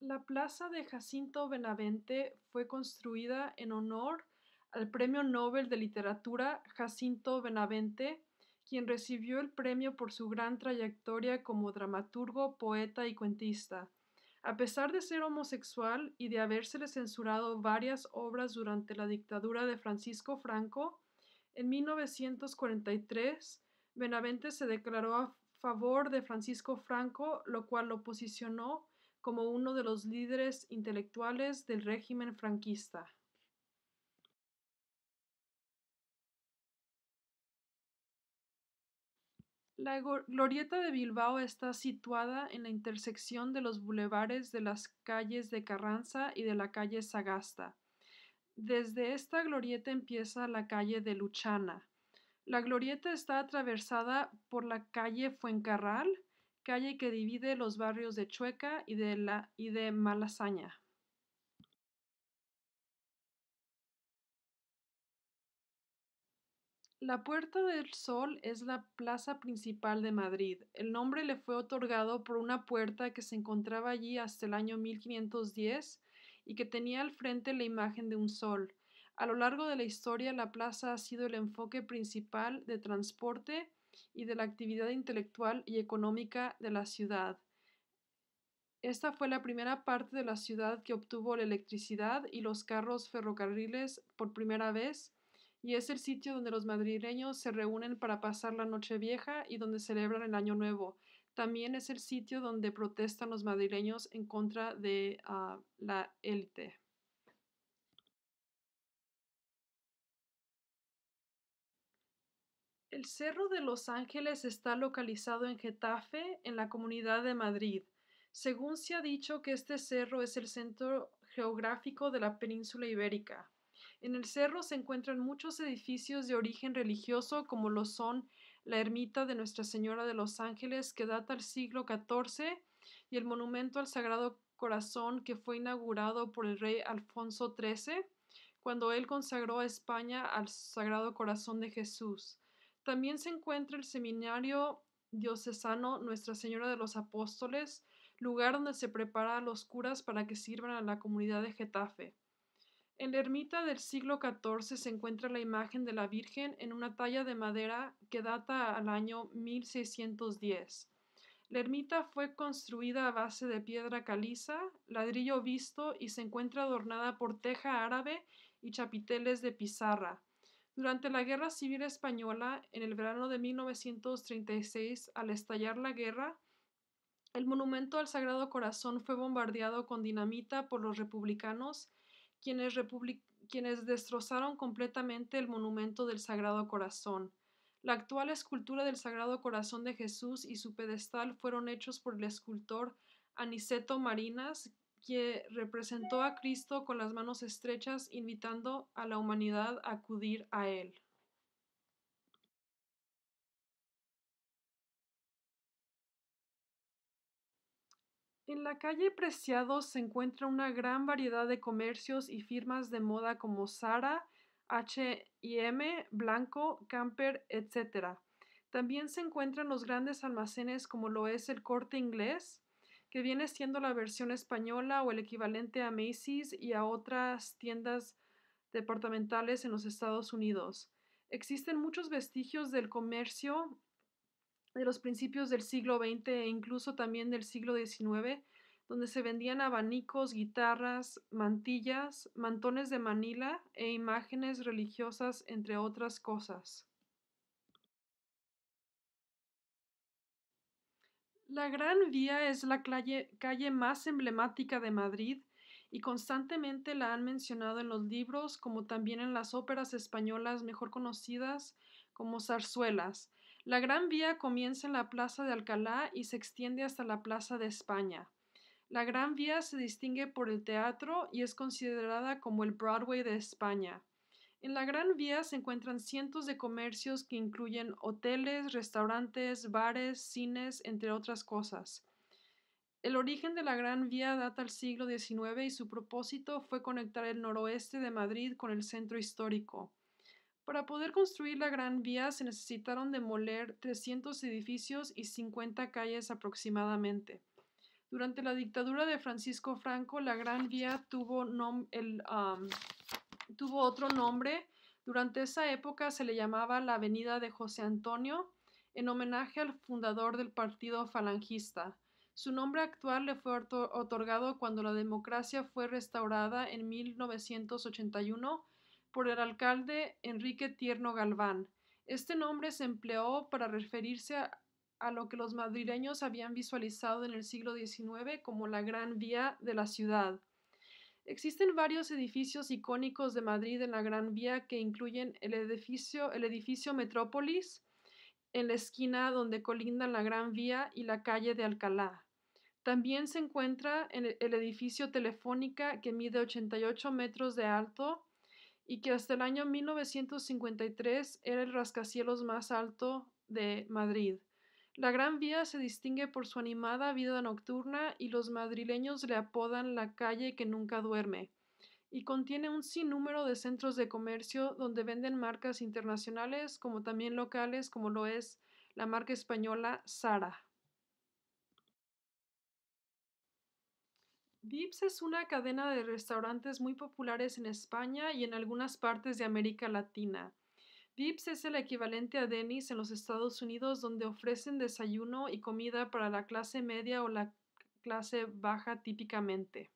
La plaza de Jacinto Benavente fue construida en honor al Premio Nobel de Literatura Jacinto Benavente, quien recibió el premio por su gran trayectoria como dramaturgo, poeta y cuentista. A pesar de ser homosexual y de habérsele censurado varias obras durante la dictadura de Francisco Franco, en 1943 Benavente se declaró a favor de Francisco Franco, lo cual lo posicionó como uno de los líderes intelectuales del régimen franquista. La glorieta de Bilbao está situada en la intersección de los bulevares de las calles de Carranza y de la calle Sagasta. Desde esta glorieta empieza la calle de Luchana. La glorieta está atravesada por la calle Fuencarral, calle que divide los barrios de Chueca y de, y de Malasaña. La Puerta del Sol es la plaza principal de Madrid. El nombre le fue otorgado por una puerta que se encontraba allí hasta el año 1510 y que tenía al frente la imagen de un sol. A lo largo de la historia, la plaza ha sido el enfoque principal de transporte y de la actividad intelectual y económica de la ciudad. Esta fue la primera parte de la ciudad que obtuvo la electricidad y los carros ferrocarriles por primera vez y es el sitio donde los madrileños se reúnen para pasar la noche vieja y donde celebran el Año Nuevo. También es el sitio donde protestan los madrileños en contra de ah, la ELTE. El Cerro de los Ángeles está localizado en Getafe, en la Comunidad de Madrid. Según se ha dicho que este cerro es el centro geográfico de la península ibérica. En el cerro se encuentran muchos edificios de origen religioso, como lo son la ermita de Nuestra Señora de los Ángeles, que data del siglo XIV, y el monumento al Sagrado Corazón, que fue inaugurado por el rey Alfonso XIII, cuando él consagró a España al Sagrado Corazón de Jesús. También se encuentra el seminario diocesano Nuestra Señora de los Apóstoles, lugar donde se prepara a los curas para que sirvan a la comunidad de Getafe. En la ermita del siglo XIV se encuentra la imagen de la Virgen en una talla de madera que data al año 1610. La ermita fue construida a base de piedra caliza, ladrillo visto y se encuentra adornada por teja árabe y chapiteles de pizarra. Durante la Guerra Civil Española, en el verano de 1936, al estallar la guerra, el monumento al Sagrado Corazón fue bombardeado con dinamita por los republicanos quienes, destrozaron completamente el monumento del Sagrado Corazón. La actual escultura del Sagrado Corazón de Jesús y su pedestal fueron hechos por el escultor Aniceto Marinas, que representó a Cristo con las manos estrechas, invitando a la humanidad a acudir a él. En la calle Preciados se encuentra una gran variedad de comercios y firmas de moda como Zara, H&M, Blanco, Camper, etc. También se encuentran los grandes almacenes como lo es el Corte Inglés, que viene siendo la versión española o el equivalente a Macy's y a otras tiendas departamentales en los Estados Unidos. Existen muchos vestigios del comercio de los principios del siglo XX e incluso también del siglo XIX, donde se vendían abanicos, guitarras, mantillas, mantones de Manila e imágenes religiosas, entre otras cosas. La Gran Vía es la calle, calle más emblemática de Madrid y constantemente la han mencionado en los libros como también en las óperas españolas mejor conocidas como zarzuelas, la Gran Vía comienza en la Plaza de Alcalá y se extiende hasta la Plaza de España. La Gran Vía se distingue por el teatro y es considerada como el Broadway de España. En la Gran Vía se encuentran cientos de comercios que incluyen hoteles, restaurantes, bares, cines, entre otras cosas. El origen de la Gran Vía data al siglo XIX y su propósito fue conectar el noroeste de Madrid con el centro histórico. Para poder construir la Gran Vía se necesitaron demoler 300 edificios y 50 calles aproximadamente. Durante la dictadura de Francisco Franco, la Gran Vía tuvo, otro nombre. Durante esa época se le llamaba la Avenida de José Antonio, en homenaje al fundador del partido falangista. Su nombre actual le fue otorgado cuando la democracia fue restaurada en 1981 por el alcalde Enrique Tierno Galván. Este nombre se empleó para referirse a, lo que los madrileños habían visualizado en el siglo XIX como la Gran Vía de la ciudad. Existen varios edificios icónicos de Madrid en la Gran Vía que incluyen el edificio, Metrópolis, en la esquina donde colindan la Gran Vía y la calle de Alcalá. También se encuentra el edificio Telefónica que mide 88 metros de alto y que hasta el año 1953 era el rascacielos más alto de Madrid. La Gran Vía se distingue por su animada vida nocturna y los madrileños le apodan la calle que nunca duerme, y contiene un sinnúmero de centros de comercio donde venden marcas internacionales como también locales como lo es la marca española Sara. Vips es una cadena de restaurantes muy populares en España y en algunas partes de América Latina. Vips es el equivalente a Denny's en los Estados Unidos, donde ofrecen desayuno y comida para la clase media o la clase baja típicamente.